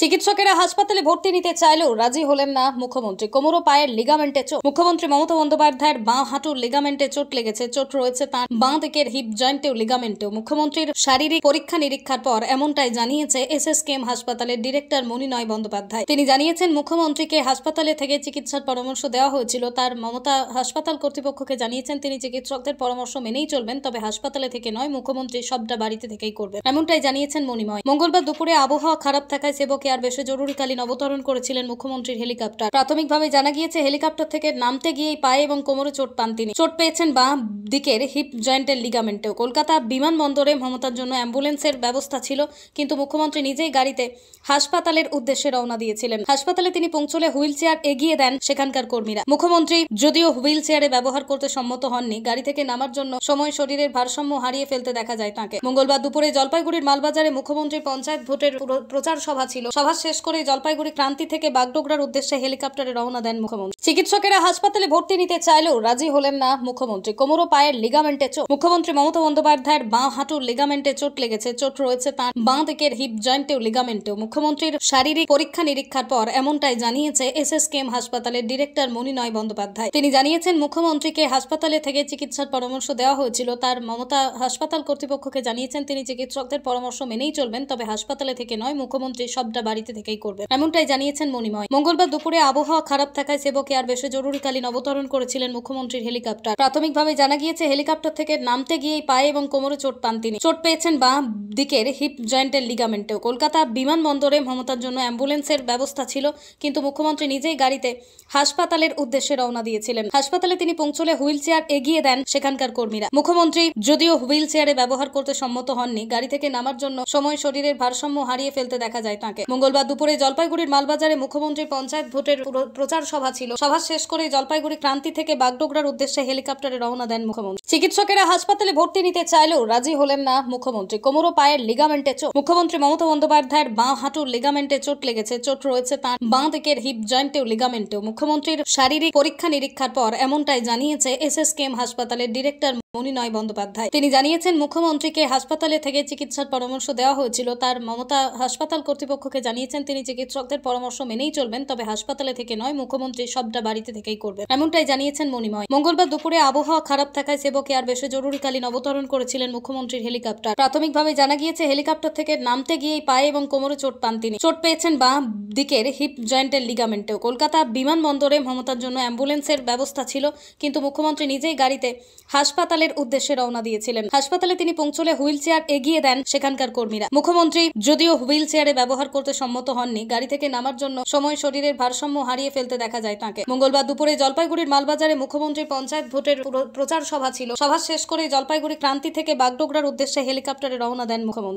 চিকিৎসকেরা হাসপাতালে ভর্তি নিতে চাইলেও রাজি হলেন না মুখ্যমন্ত্রী কোমরো পায়ের লিগামেন্টে চোট মুখ্যমন্ত্রী মমতা বন্দ্যোপাধ্যায়ের বাঁ হাঁটুর লিগামেন্টে চোট লেগেছে চোট রয়েছে তাঁর বাঁ দিকের হিপ জয়েন্টেও লিগামেন্টেও মুখ্যমন্ত্রীর শারীরিক পরীক্ষা নিরীক্ষার পর এমনটাই জানিয়েছে এসএসকেএম হাসপাতালের ডিরেক্টর মনিনয় বন্দ্যোপাধ্যায় তিনি জানিয়েছেন মুখ্যমন্ত্রীকে হাসপাতালে থেকে চিকিৎসার পরামর্শ দেওয়া হয়েছিল তার মমতা হাসপাতাল কর্তৃপক্ষকে জানিয়েছেন তিনি চিকিৎসকদের পরামর্শ মেনেই চলবেন তবে হাসপাতালে থেকে নয় মুখ্যমন্ত্রী সবটা বাড়িতে থেকেই করবেন এমনটাই জানিয়েছেন মনিময় মঙ্গলবার দুপুরে আবহাওয়া খারাপ থাকায় সেবক কেয়ার বেশে জরুরিকালীন অবতরণ করেছিলেন মুখ্যমন্ত্রীর হেলিকপ্টার প্রাথমিকভাবে জানা গিয়েছে হেলিকপ্টার থেকে নামতে গিয়েই পায়ে এবং কোমরে চোট পান তিনি চোট পেয়েছেন বা দিকের হিপ জয়েন্টের লিগামেন্টেও কলকাতা বিমানবন্দরে মমতার জন্য অ্যাম্বুলেন্সের ব্যবস্থা ছিল কিন্তু মুখ্যমন্ত্রী নিজেই গাড়িতে হাসপাতালের উদ্দেশ্যে রওনা দিয়েছিলেন হাসপাতালে তিনি পৌঁছলে হুইল চেয়ার এগিয়ে দেন সেখানকার কর্মীরা মুখ্যমন্ত্রী যদিও হুইল চেয়ারে ব্যবহার করতে সম্মত হননি গাড়ি থেকে নামার জন্য সময় শরীরের ভারসাম্য হারিয়ে ফেলতে দেখা যায় তাঁকে মঙ্গলবার দুপুরে জলপাইগুড়ির মালবাজারে মুখ্যমন্ত্রীর পঞ্চায়েত ভোটের প্রচার সভা ছিল সভা শেষ করে জলপাইগুড়ি ক্রান্তি থেকে বাগডোগরার উদ্দেশ্যে হেলিকপ্টারে রওনা দেন মুখ্যমন্ত্রী চিকিৎসকেরা হাসপাতালে ভর্তি নিতে চাইলেও রাজি হলেন না মুখ্যমন্ত্রী কোমর ও পায়ের লিগামেন্টে চোট মুখ্যমন্ত্রী মমতা বন্দ্যোপাধ্যায়ের বাঁ হাঁটুর লিগামেন্টে চোট লেগেছে চোট রয়েছে তাঁর বাঁ দিকের হিপ জয়েন্টেও লিগামেন্টেও মুখ্যমন্ত্রীর শারীরিক পরীক্ষা নিরীক্ষার পর এমনটাই জানিয়েছে এসএসকেএম হাসপাতালের ডিরেক্টর মনিনয় বন্দ্যোপাধ্যায় তিনি জানিয়েছেন মুখ্যমন্ত্রীকে হাসপাতালে থেকে চিকিৎসার পরামর্শ দেওয়া হয়েছিল তার মমতা হাসপাতাল কর্তৃপক্ষকে জানিয়েছেন তিনি চিকিৎসকদের পরামর্শ মেনেই চলবেন তবে হাসপাতালে থেকে নয় মুখ্যমন্ত্রী সবটা বাড়িতে থেকেই করবে এমনটাই জানিয়েছেন মনিময় মঙ্গলবার দুপুরে আবহাওয়া খারাপ থাকায় সেবকে আর বেশ জরুরিকালীন অবতরণ করেছিলেন মুখ্যমন্ত্রীর হেলিকপ্টার প্রাথমিকভাবে জানা গিয়েছে হেলিকপ্টার থেকে নামতে গিয়েই পায়ে এবং কোমরে চোট পান তিনি চোট পেয়েছেন বা দিকের হিপ জয়েন্টের লিগামেন্টেও কলকাতা বিমানবন্দরে মমতার জন্য অ্যাম্বুলেন্সের ব্যবস্থা ছিল কিন্তু মুখ্যমন্ত্রী নিজেই গাড়িতে হাসপাতালের উদ্দেশ্যে রওনা দিয়েছিলেন হাসপাতালে তিনি পৌঁছলে হুইল চেয়ার এগিয়ে দেন সেখানকার কর্মীরা মুখ্যমন্ত্রী যদিও হুইল চেয়ারে ব্যবহার করতে সম্মত হননি গাড়ি থেকে নামার জন্য সময় শরীরের ভারসাম্য হারিয়ে ফেলতে দেখা যায় তাঁকে মঙ্গলবার দুপুরে জলপাইগুড়ির মালবাজারে মুখ্যমন্ত্রীর পঞ্চায়েত ভোটের প্রচার সভা ছিল সভা শেষ করে জলপাইগুড়ি ক্রান্তি থেকে বাগডোগরার উদ্দেশ্যে হেলিকপ্টারে রওনা দেন মুখ্যমন্ত্রী চিকিৎসকেরা হাসপাতালে ভর্তি নিতে চাইলেও রাজি হলেন না মুখ্যমন্ত্রী কোমর পায়ের লিগামেন্টে চোট মুখ্যমন্ত্রী মমতা বন্দ্যোপাধ্যায়ের বাঁ হাঁটুর লিগামেন্টে চোট লেগেছে চোট রয়েছে তাঁর বাঁ দিকের হিপ জয়েন্টেও লিগামেন্টেও মুখ্যমন্ত্রীর শারীরিক পরীক্ষা নিরীক্ষার পর এমনটাই জানিয়েছে এস এস কেম হাসপাতালের ডিরেক্টর মনিনয় বন্দ্যোপাধ্যায় তিনি জানিয়েছেন মুখ্যমন্ত্রীকে হাসপাতালে থেকে চিকিৎসার পরামর্শ দেওয়া হয়েছিল তার মমতা হাসপাতাল কর্তৃপক্ষকে জানিয়েছেন তিনি চিকিৎসকদের পরামর্শ মেনেই চলবেন তবে হাসপাতালে থেকে নয় মুখ্যমন্ত্রী সবটা বাড়িতে থেকেই করবেন এমনটাই জানিয়েছেন মনিময় মঙ্গলবার দুপুরে আবহাওয়া খারাপ থাকায় সেবকে আর বেশি জরুরিকালীন অবতরণ করেছিলেন মুখ্যমন্ত্রীর হেলিকপ্টার প্রাথমিকভাবে জানা গিয়েছে হেলিকপ্টার থেকে নামতে গিয়েই পায়ে এবং কোমরে চোট পান তিনি চোট পেয়েছেন বা দিকের হিপ জয়েন্টের লিগামেন্টেও কলকাতা বিমানবন্দরে মমতার জন্য অ্যাম্বুলেন্সের ব্যবস্থা ছিল কিন্তু মুখ্যমন্ত্রী নিজেই গাড়িতে হাসপাতালে হাসপাতালের উদ্দেশ্যে রওনা দিয়েছিলেন হাসপাতালে তিনি পৌঁছলে হুইল চেয়ার এগিয়ে দেন সেখানকার কর্মীরা মুখ্যমন্ত্রী যদিও হুইল চেয়ারে ব্যবহার করতে সম্মত হননি গাড়ি থেকে নামার জন্য সময় শরীরের ভারসাম্য হারিয়ে ফেলতে দেখা যায় তাকে মঙ্গলবার দুপুরে জলপাইগুড়ির মালবাজারে মুখ্যমন্ত্রীর পঞ্চায়েত ভোটের প্রচার সভা ছিল সভা শেষ করে জলপাইগুড়ি ক্রান্তি থেকে বাগডোগড়ার উদ্দেশ্যে হেলিকপ্টারে রওনা দেন মুখ্যমন্ত্রী